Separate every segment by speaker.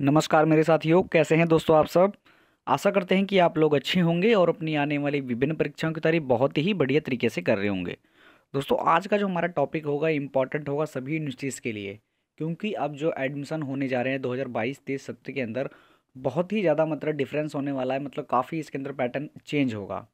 Speaker 1: नमस्कार मेरे साथियों कैसे हैं दोस्तों आप सब आशा करते हैं कि आप लोग अच्छे होंगे और अपनी आने वाली विभिन्न परीक्षाओं की तैयारी बहुत ही बढ़िया तरीके से कर रहे होंगे दोस्तों आज का जो हमारा टॉपिक होगा इम्पॉर्टेंट होगा सभी यूनिवर्सिटीज़ के लिए क्योंकि अब जो एडमिशन होने जा रहे हैं 2022 तेईस सत्र के अंदर बहुत ही ज़्यादा मतलब डिफरेंस होने वाला है मतलब काफ़ी इसके अंदर पैटर्न चेंज होगा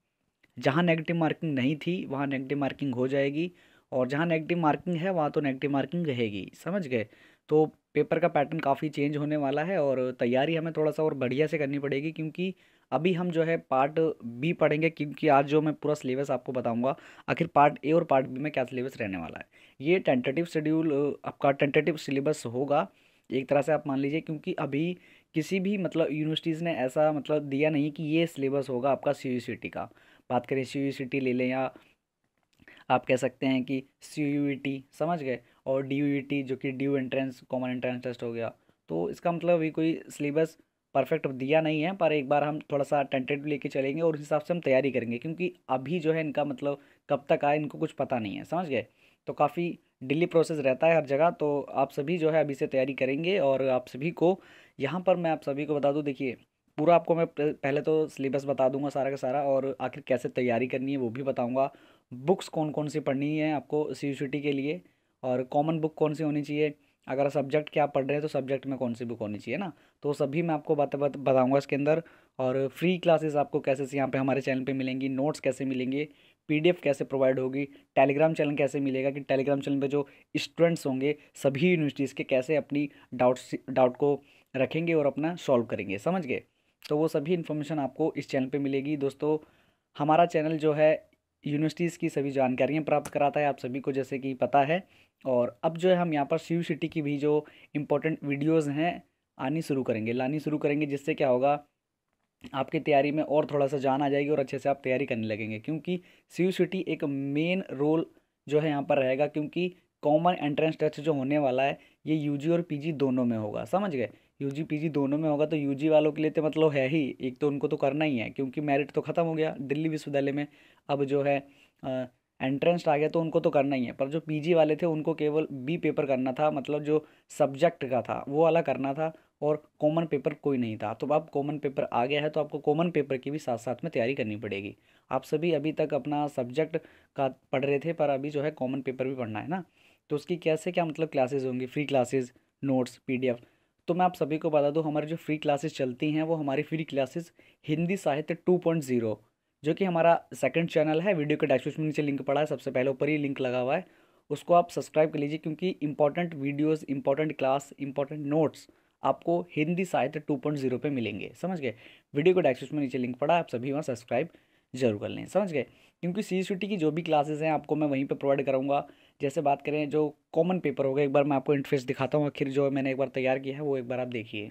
Speaker 1: जहाँ नेगेटिव मार्किंग नहीं थी वहाँ नेगेटिव मार्किंग हो जाएगी और जहाँ नेगेटिव मार्किंग है वहाँ तो नेगेटिव मार्किंग रहेगी समझ गए तो पेपर का पैटर्न काफ़ी चेंज होने वाला है और तैयारी हमें थोड़ा सा और बढ़िया से करनी पड़ेगी क्योंकि अभी हम जो है पार्ट बी पढ़ेंगे क्योंकि आज जो मैं पूरा सिलेबस आपको बताऊंगा आखिर पार्ट ए और पार्ट बी में क्या सिलेबस रहने वाला है ये टेंटेटिव शेड्यूल आपका टेंटेटिव सिलेबस होगा एक तरह से आप मान लीजिए क्योंकि अभी किसी भी मतलब यूनिवर्सिटीज़ ने ऐसा मतलब दिया नहीं कि ये सिलेबस होगा आपका सी का बात करें सी ले लें या आप कह सकते हैं कि सी समझ गए और डी यू e जो कि ड्यू एंट्रेंस कॉमन एंट्रेंस टेस्ट हो गया तो इसका मतलब अभी कोई सिलेबस परफेक्ट दिया नहीं है पर एक बार हम थोड़ा सा टेंटेटिव लेके चलेंगे और उस हिसाब से हम तैयारी करेंगे क्योंकि अभी जो है इनका मतलब कब तक आए इनको कुछ पता नहीं है समझ गए तो काफ़ी डिली प्रोसेस रहता है हर जगह तो आप सभी जो है अभी से तैयारी करेंगे और आप सभी को यहाँ पर मैं आप सभी को बता दूँ देखिए पूरा आपको मैं पहले तो सिलेबस बता दूंगा सारा का सारा और आखिर कैसे तैयारी करनी है वो भी बताऊँगा बुक्स कौन कौन सी पढ़नी है आपको सी के लिए और कॉमन बुक कौन सी होनी चाहिए अगर सब्जेक्ट क्या पढ़ रहे हैं तो सब्जेक्ट में कौन सी बुक होनी चाहिए ना तो सभी मैं आपको बातें बात बताऊँगा इसके अंदर और फ्री क्लासेस आपको कैसे यहाँ पे हमारे चैनल पे मिलेंगी नोट्स कैसे मिलेंगे पीडीएफ कैसे प्रोवाइड होगी टेलीग्राम चैनल कैसे मिलेगा कि टेलीग्राम चैनल पे जो स्टूडेंट्स होंगे सभी यूनिवर्सिटीज़ के कैसे अपनी डाउट्स डाउट को रखेंगे और अपना सॉल्व करेंगे समझ गए तो वो सभी इन्फॉर्मेशन आपको इस चैनल पर मिलेगी दोस्तों हमारा चैनल जो है यूनिवर्सिटीज़ की सभी जानकारियाँ प्राप्त कराता है आप सभी को जैसे कि पता है और अब जो है हम यहाँ पर सी सिटी की भी जो इम्पोर्टेंट वीडियोज़ हैं आनी शुरू करेंगे लानी शुरू करेंगे जिससे क्या होगा आपकी तैयारी में और थोड़ा सा जान आ जाएगी और अच्छे से आप तैयारी करने लगेंगे क्योंकि सी सिटी एक मेन रोल जो है यहाँ पर रहेगा क्योंकि कॉमन एंट्रेंस टेस्ट जो होने वाला है ये यूजी और पीजी दोनों में होगा समझ गए यू जी दोनों में होगा तो यू वालों के लिए तो मतलब है ही एक तो उनको तो करना ही है क्योंकि मेरिट तो ख़त्म हो गया दिल्ली विश्वविद्यालय में अब जो है एंट्रेंस आ गया तो उनको तो करना ही है पर जो पीजी वाले थे उनको केवल बी पेपर करना था मतलब जो सब्जेक्ट का था वो वाला करना था और कॉमन पेपर कोई नहीं था तो अब कॉमन पेपर आ गया है तो आपको कॉमन पेपर की भी साथ साथ में तैयारी करनी पड़ेगी आप सभी अभी तक अपना सब्जेक्ट का पढ़ रहे थे पर अभी जो है कॉमन पेपर भी पढ़ना है ना तो उसकी कैसे क्या मतलब क्लासेज होंगी फ्री क्लासेज नोट्स पी तो मैं आप सभी को बता दूँ हमारी जो फ्री क्लासेस चलती हैं वो हमारी फ्री क्लासेस हिंदी साहित्य टू पॉइंट ज़ीरो जो कि हमारा सेकंड चैनल है वीडियो के डेस्क्रिप्शन में नीचे लिंक पड़ा है सबसे पहले ऊपर ही लिंक लगा हुआ है उसको आप सब्सक्राइब कर लीजिए क्योंकि important videos important class important notes आपको हिंदी साहित्य टू पॉइंट जीरो पर मिलेंगे समझ गए वीडियो को डेस्क्रिप्शन में नीचे लिंक पड़ा है आप सभी वहाँ सब्सक्राइब जरूर कर लें समझ गए क्योंकि सी टी की जो भी क्लासेस हैं आपको मैं वहीं पर प्रोवाइड कराऊंगा जैसे बात करें जो कॉमन पेपर होगा एक बार मैं आपको इंटरेस्ट दिखाता हूँ आखिर जो मैंने एक बार तैयार किया है वो एक बार आप देखिए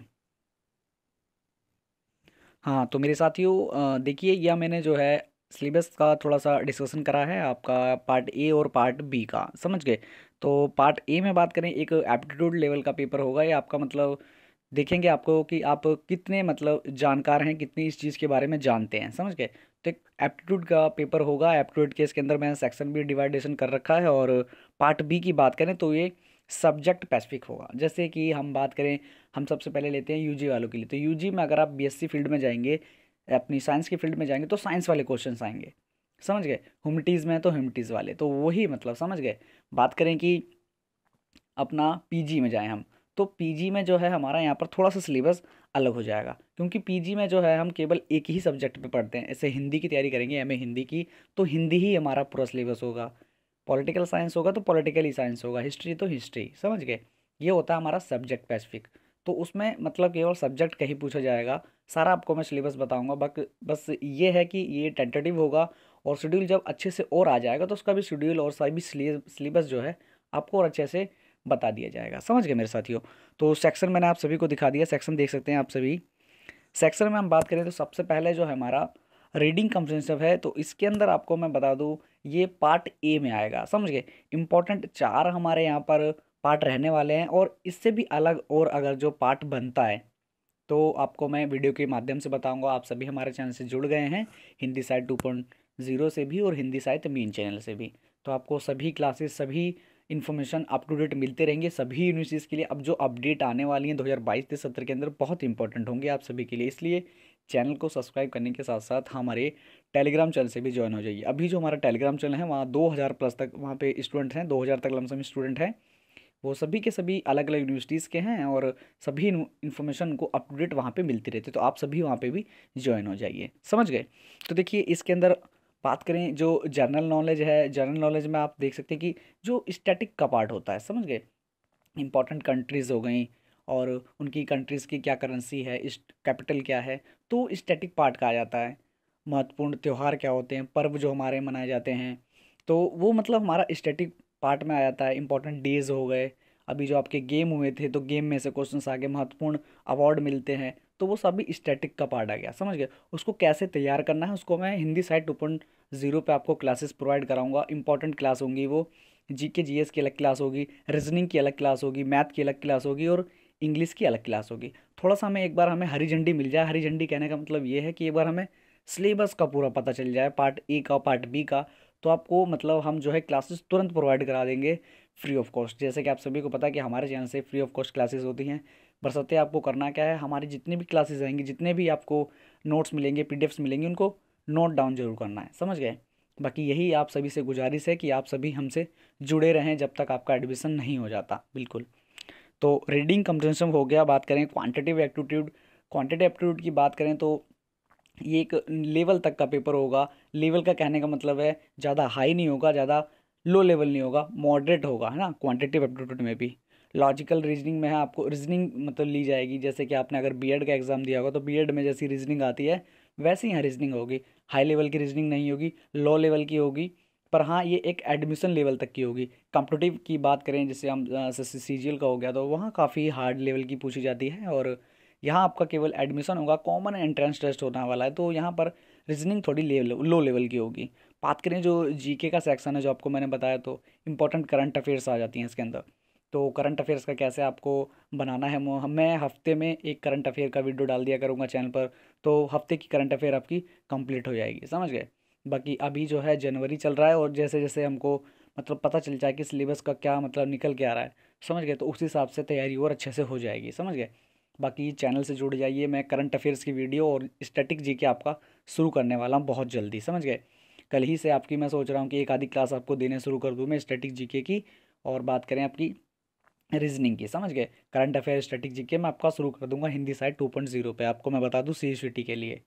Speaker 1: हाँ तो मेरे साथियों देखिए यह मैंने जो है सिलेबस का थोड़ा सा डिस्कशन करा है आपका पार्ट ए और पार्ट बी का समझ गए तो पार्ट ए में बात करें एक एप्टीट्यूड लेवल का पेपर होगा या आपका मतलब देखेंगे आपको कि आप कितने मतलब जानकार हैं कितनी इस चीज़ के बारे में जानते हैं समझ गए तो एक एप्टीट्यूड का पेपर होगा एप्टीट्यूड के इसके अंदर मैंने सेक्शन बी डिवाइडेशन कर रखा है और पार्ट बी की बात करें तो ये सब्जेक्ट स्पेसिफिक होगा जैसे कि हम बात करें हम सबसे पहले लेते हैं यूजी वालों के लिए तो यूजी में अगर आप बीएससी फील्ड में जाएंगे अपनी साइंस की फील्ड में जाएंगे तो साइंस वाले क्वेश्चन आएंगे समझ गए ह्यूमिटीज़ में तो ह्यूमिटीज़ वाले तो वही मतलब समझ गए बात करें कि अपना पीजी में जाएं हम तो पीजी में जो है हमारा यहाँ पर थोड़ा सा सिलेबस अलग हो जाएगा क्योंकि पीजी में जो है हम केवल एक ही सब्जेक्ट पे पढ़ते हैं ऐसे हिंदी की तैयारी करेंगे एम हिंदी की तो हिंदी ही हमारा पूरा सिलेबस होगा पॉलिटिकल साइंस होगा तो पॉलिटिकल ही साइंस होगा हिस्ट्री तो हिस्ट्री समझ गए ये होता है हमारा सब्जेक्ट स्पेसिफिक तो उसमें मतलब केवल सब्जेक्ट कहीं पूछा जाएगा सारा आपको मैं सिलेबस बताऊँगा बक बस ये है कि ये टेंटेटिव होगा और शेड्यूल जब अच्छे से और आ जाएगा तो उसका भी शेड्यूल और सभी सिलेबस जो है आपको और अच्छे से बता दिया जाएगा समझ गए मेरे साथियों तो सेक्शन मैंने आप सभी को दिखा दिया सेक्शन देख सकते हैं आप सभी सेक्शन में हम बात करें तो सबसे पहले जो है हमारा रीडिंग कंप्रेंसिव है तो इसके अंदर आपको मैं बता दूँ ये पार्ट ए में आएगा समझ गए इम्पोर्टेंट चार हमारे यहाँ पर पार्ट रहने वाले हैं और इससे भी अलग और अगर जो पार्ट बनता है तो आपको मैं वीडियो के माध्यम से बताऊंगा आप सभी हमारे चैनल से जुड़ गए हैं Hindi site two point zero से भी और हिंदी साहित्य मेन चैनल से भी तो आपको सभी क्लासेस सभी इन्फॉर्मेशन अप टू डेट मिलते रहेंगे सभी यूनिवर्सिटीज़ के लिए अब जो अपडेट आने वाली हैं दो हज़ार बाईस के सत्र के अंदर बहुत इंपॉर्टेंट होंगे आप सभी के लिए इसलिए चैनल को सब्सक्राइब करने के साथ साथ हमारे टेलीग्राम चैनल से भी ज्वाइन हो जाइए अभी जो हमारा टेलीग्राम चैनल है वहाँ दो हज़ार प्लस तक वहाँ पे स्टूडेंट हैं दो हज़ार तक लमसम स्टूडेंट हैं वो सभी के सभी अलग अलग यूनिवर्सिटीज़ के हैं और सभी इन्फॉर्मेशन को अपडेट वहाँ पे मिलती रहती है तो आप सभी वहाँ पे भी ज्वाइन हो जाइए समझ गए तो देखिए इसके अंदर बात करें जो जनरल नॉलेज है जनरल नॉलेज में आप देख सकते हैं कि जो स्टैटिक का पार्ट होता है समझ गए इंपॉर्टेंट कंट्रीज़ हो गई और उनकी कंट्रीज़ की क्या करेंसी है इस कैपिटल क्या है तो स्टैटिक पार्ट का आ जाता है महत्वपूर्ण त्यौहार क्या होते हैं पर्व जो हमारे मनाए जाते हैं तो वो मतलब हमारा स्टैटिक पार्ट में आ जाता है इंपॉर्टेंट डेज हो गए अभी जो आपके गेम हुए थे तो गेम में से क्वेश्चन आगे महत्वपूर्ण अवार्ड मिलते हैं तो वो सभी स्टैटिक का पार्ट आ गया समझ गए उसको कैसे तैयार करना है उसको मैं Hindi side two point zero पर आपको क्लासेस प्रोवाइड कराऊंगा इंपॉर्टेंट क्लास होंगी वो जी के जी एस की अलग क्लास होगी रीजनिंग की अलग क्लास होगी मैथ की अलग क्लास होगी और इंग्लिश की अलग क्लास होगी थोड़ा सा हमें एक बार हमें हरी झंडी मिल जाए हरी झंडी कहने का मतलब ये है कि एक बार हमें सिलेबस का पूरा पता चल जाए पार्ट ए का पार्ट बी का तो आपको मतलब हम जो है क्लासेस तुरंत प्रोवाइड करा देंगे फ्री ऑफ कॉस्ट जैसे कि आप सभी को पता है कि हमारे चैनल से फ्री ऑफ कॉस्ट क्लासेस होती हैं बरसते आपको करना क्या है हमारी जितनी भी क्लासेस आएंगी जितने भी आपको नोट्स मिलेंगे पी मिलेंगे उनको नोट डाउन जरूर करना है समझ गए बाकी यही आप सभी से गुजारिश है कि आप सभी हमसे जुड़े रहें जब तक आपका एडमिशन नहीं हो जाता बिल्कुल तो रीडिंग कंप्रेंशन हो गया बात करें क्वान्टिटिव एप्टीट्यूड क्वान्टिटिव एप्टीट्यूड की बात करें तो ये एक लेवल तक का पेपर होगा लेवल का कहने का मतलब है ज़्यादा हाई नहीं होगा ज़्यादा लो लेवल नहीं होगा मॉडरेट होगा है ना क्वांटिटिव एप्टीट्यूड में भी लॉजिकल रीजनिंग में है आपको रीजनिंग मतलब ली जाएगी जैसे कि आपने अगर बीएड का एग्ज़ाम दिया होगा तो बीएड में जैसी रीजनिंग आती है वैसे यहाँ रीजनिंग होगी हाई लेवल की रीजनिंग नहीं होगी लो लेवल की होगी पर हाँ ये एक एडमिशन लेवल तक की होगी कॉम्पिटिटिव की बात करें जैसे हम सी जी एल का हो गया तो वहाँ काफ़ी हार्ड लेवल की पूछी जाती है और यहाँ आपका केवल एडमिशन होगा कॉमन एंट्रेंस टेस्ट होने वाला है तो यहाँ पर रीजनिंग थोड़ी लो लेवल की होगी बात करें जो जीके का सेक्शन है जो आपको मैंने बताया तो इंपॉर्टेंट करंट अफेयर्स आ जाती हैं इसके अंदर तो करंट अफेयर्स का कैसे आपको बनाना है मैं हफ्ते में एक करंट अफेयर का वीडियो डाल दिया करूँगा चैनल पर तो हफ्ते की करंट अफेयर आपकी कंप्लीट हो जाएगी समझ गए बाकी अभी जो है जनवरी चल रहा है और जैसे जैसे हमको मतलब पता चल जाए कि सिलेबस का क्या मतलब निकल के आ रहा है समझ गए तो उस हिसाब से तैयारी और अच्छे से हो जाएगी समझ गए बाकी चैनल से जुड़ जाइए मैं करंट अफेयर्स की वीडियो और स्टैटिक जी के आपका शुरू करने वाला हूँ बहुत जल्दी समझ गए कल ही से आपकी मैं सोच रहा हूँ कि एक आधी क्लास आपको देने शुरू कर दूँ मैं स्टैटिक जी की और बात करें आपकी रीजनिंग की समझ गए करंट अफेयर स्टैटिक जी के मैं आपका शुरू कर दूंगा Hindi side two point zero पर आपको मैं बता दूँ सी के लिए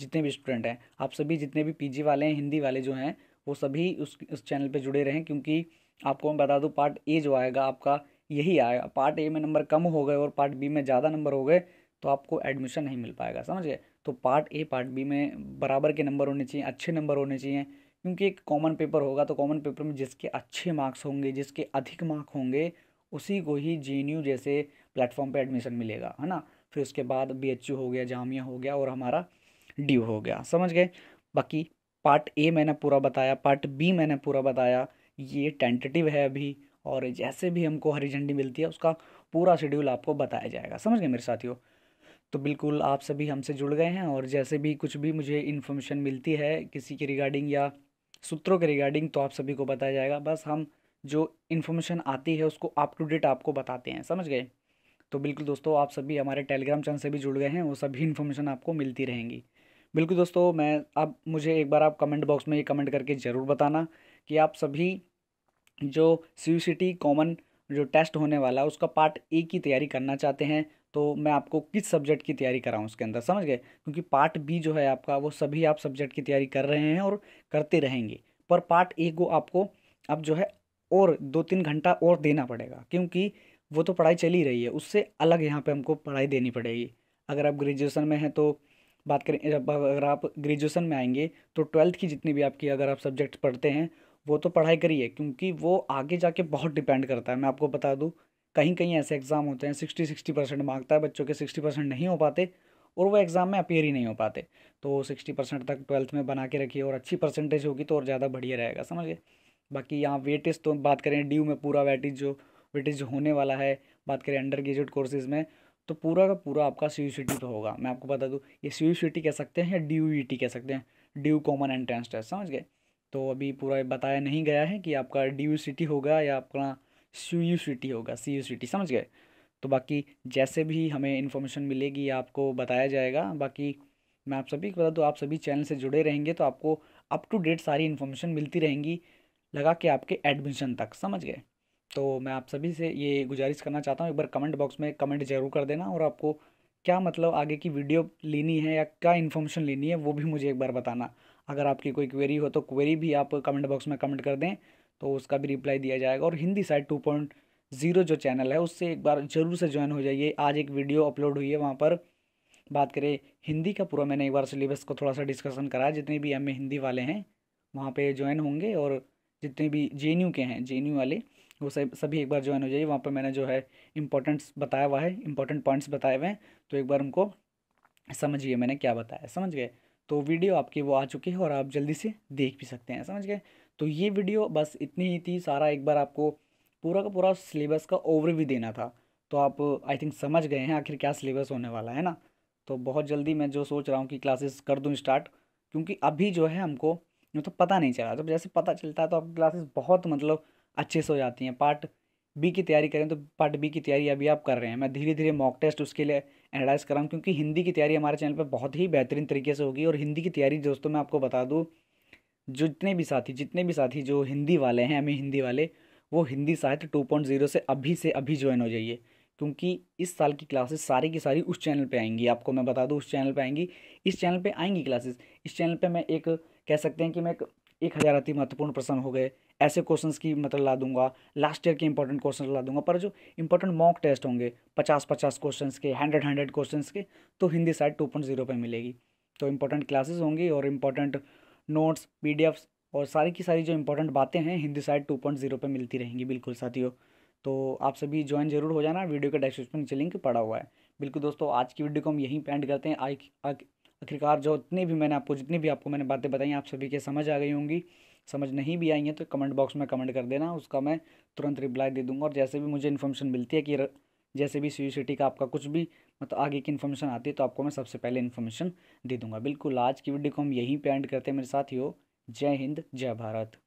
Speaker 1: जितने भी स्टूडेंट हैं आप सभी जितने भी पी वाले हैं हिंदी वाले जो हैं वो सभी उस उस चैनल पर जुड़े रहें क्योंकि आपको मैं बता दूँ पार्ट ए जो आएगा आपका यही आएगा पार्ट ए में नंबर कम हो गए और पार्ट बी में ज़्यादा नंबर हो गए तो आपको एडमिशन नहीं मिल पाएगा समझ गए तो पार्ट ए पार्ट बी में बराबर के नंबर होने चाहिए अच्छे नंबर होने चाहिए क्योंकि एक कॉमन पेपर होगा तो कॉमन पेपर में जिसके अच्छे मार्क्स होंगे जिसके अधिक मार्क होंगे उसी को ही जे जैसे प्लेटफॉर्म पर एडमिशन मिलेगा है ना फिर उसके बाद बी हो गया जामिया हो गया और हमारा डी हो गया समझ गए बाकी पार्ट ए मैंने पूरा बताया पार्ट बी मैंने पूरा बताया ये टेंटेटिव है अभी और जैसे भी हमको हरी झंडी मिलती है उसका पूरा शेड्यूल आपको बताया जाएगा समझ गए मेरे साथियों तो बिल्कुल आप सभी हमसे जुड़ गए हैं और जैसे भी कुछ भी मुझे इन्फॉर्मेशन मिलती है किसी के रिगार्डिंग या सूत्रों के रिगार्डिंग तो आप सभी को बताया जाएगा बस हम जो इन्फॉर्मेशन आती है उसको अप टू डेट आपको बताते हैं समझ गए तो बिल्कुल दोस्तों आप सभी हमारे टेलीग्राम चैनल से भी जुड़ गए हैं वो सभी इन्फॉर्मेशन आपको मिलती रहेंगी बिल्कुल दोस्तों मैं अब मुझे एक बार आप कमेंट बॉक्स में ये कमेंट करके ज़रूर बताना कि आप सभी जो सी सिटी कॉमन जो टेस्ट होने वाला है उसका पार्ट ए की तैयारी करना चाहते हैं तो मैं आपको किस सब्जेक्ट की तैयारी कराऊँ उसके अंदर समझ गए क्योंकि पार्ट बी जो है आपका वो सभी आप सब्जेक्ट की तैयारी कर रहे हैं और करते रहेंगे पर पार्ट ए को आपको अब जो है और दो तीन घंटा और देना पड़ेगा क्योंकि वो तो पढ़ाई चली रही है उससे अलग यहाँ पर हमको पढ़ाई देनी पड़ेगी अगर आप ग्रेजुएसन में हैं तो बात करें अगर आप ग्रेजुएसन में आएंगे तो ट्वेल्थ की जितनी भी आपकी अगर आप सब्जेक्ट पढ़ते हैं वो तो पढ़ाई करिए क्योंकि वो आगे जाके बहुत डिपेंड करता है मैं आपको बता दूँ कहीं कहीं ऐसे एग्ज़ाम होते हैं सिक्सटी सिक्सटी परसेंट मांगता है बच्चों के सिक्सटी परसेंट नहीं हो पाते और वो एग्ज़ाम में अपेयर ही नहीं हो पाते तो सिक्सटी परसेंट तक ट्वेल्थ में बना के रखिए और अच्छी परसेंटेज होगी तो और ज़्यादा बढ़िया रहेगा समझिए बाकी यहाँ वेटेज तो बात करें ड्यू में पूरा वेटेज जो वेटेज होने वाला है बात करें अंडर ग्रेजुएट कोर्सेज़ में तो पूरा का पूरा आपका सी यू तो होगा मैं आपको बता दूँ ये सी यू कह सकते हैं या डी यू e कह सकते हैं ड्यू कॉमन एंट्रेंस टेस्ट समझ गए तो अभी पूरा बताया नहीं गया है कि आपका डी यू सी टी होगा या आपका सी यू सी टी होगा सी यू सी टी समझ गए तो बाकी जैसे भी हमें इन्फॉर्मेशन मिलेगी आपको बताया जाएगा बाकी मैं आप सभी को बता दूँ आप सभी चैनल से जुड़े रहेंगे तो आपको अप टू डेट सारी इन्फॉर्मेशन मिलती रहेंगी लगा के आपके एडमिशन तक समझ गए तो मैं आप सभी से ये गुजारिश करना चाहता हूँ एक बार कमेंट बॉक्स में कमेंट जरूर कर देना और आपको क्या मतलब आगे की वीडियो लेनी है या क्या इन्फॉर्मेशन लेनी है वो भी मुझे एक बार बताना अगर आपकी कोई क्वेरी हो तो क्वेरी भी आप कमेंट बॉक्स में कमेंट कर दें तो उसका भी रिप्लाई दिया जाएगा और Hindi side two point zero जो चैनल है उससे एक बार ज़रूर से ज्वाइन हो जाइए आज एक वीडियो अपलोड हुई है वहाँ पर बात करें हिंदी का पूरा मैंने एक बार सिलेबस को थोड़ा सा डिस्कशन करा जितने भी एम हिंदी वाले हैं वहाँ पर ज्वाइन होंगे और जितने भी जे के हैं जे वाले वो सब सभी एक बार ज्वाइन हो जाइए वहाँ पर मैंने जो है इंपॉर्टेंट्स बताया हुआ है इंपॉर्टेंट पॉइंट्स बताए हुए हैं तो एक बार उनको समझिए मैंने क्या बताया समझ गए तो वीडियो आपकी वो आ चुकी है और आप जल्दी से देख भी सकते हैं समझ गए तो ये वीडियो बस इतनी ही थी सारा एक बार आपको पूरा का पूरा सिलेबस का ओवरव्यू देना था तो आप आई थिंक समझ गए हैं आखिर क्या सिलेबस होने वाला है ना तो बहुत जल्दी मैं जो सोच रहा हूँ कि क्लासेस कर दूँ स्टार्ट क्योंकि अभी जो है हमको तो पता नहीं चला जब तो जैसे पता चलता है तो आपकी क्लासेस बहुत मतलब अच्छे से हो जाती हैं पार्ट बी की तैयारी करें तो पार्ट बी की तैयारी अभी आप कर रहे हैं मैं धीरे धीरे मॉक टेस्ट उसके लिए एनालाइज कर रहा हूँ क्योंकि हिंदी की तैयारी हमारे चैनल पर बहुत ही बेहतरीन तरीके से होगी और हिंदी की तैयारी दोस्तों मैं आपको बता दूँ जो जितने भी साथी जितने भी साथी जो हिंदी वाले हैं हमें हिंदी वाले वो हिंदी साहित्य टू पॉइंट जीरो से अभी से अभी ज्वाइन हो जाइए क्योंकि इस साल की क्लासेस सारी की सारी उस चैनल पे आएंगी आपको मैं बता दूँ उस चैनल पे आएंगी इस चैनल पे आएंगी क्लासेस इस चैनल पे मैं एक कह सकते हैं कि मैं एक हज़ार अति महत्वपूर्ण प्रश्न हो गए ऐसे क्वेश्चन की मतलब ला दूंगा लास्ट ईयर के इंपॉर्टेंट क्वेश्चन ला दूंगा पर जो इंपॉर्टेंट मॉक टेस्ट होंगे पचास पचास क्वेश्चन के हंड्रेड हंड्रेड क्वेश्चन के तो Hindi side two point zero पर मिलेगी तो इंपॉर्टेंट क्लासेस होंगी और इंपॉर्टेंट नोट्स पी और सारी की सारी जो इंपॉर्टेंट बातें हैं Hindi side two point zero पर मिलती रहेंगी बिल्कुल साथियों तो आप सभी ज्वाइन जरूर हो जाना वीडियो के डिस्क्रिप्शन नीचे लिंक पड़ा हुआ है बिल्कुल दोस्तों आज की वीडियो को हम यहीं पेंड करते हैं आखिरकार जो जितनी भी मैंने आपको जितनी भी आपको मैंने बातें बताई आप सभी के समझ आ गई होंगी समझ नहीं भी आई है तो कमेंट बॉक्स में कमेंट कर देना उसका मैं तुरंत रिप्लाई दे दूँगा और जैसे भी मुझे इन्फॉर्मेशन मिलती है कि जैसे भी सी सिटी का आपका कुछ भी मतलब आगे की इन्फॉर्मेशन आती है तो आपको मैं सबसे पहले इन्फॉर्मेशन दे दूँगा बिल्कुल आज की वीडियो को हम यहीं पर एंड करते हैं मेरे साथ ही हो जय हिंद जय भारत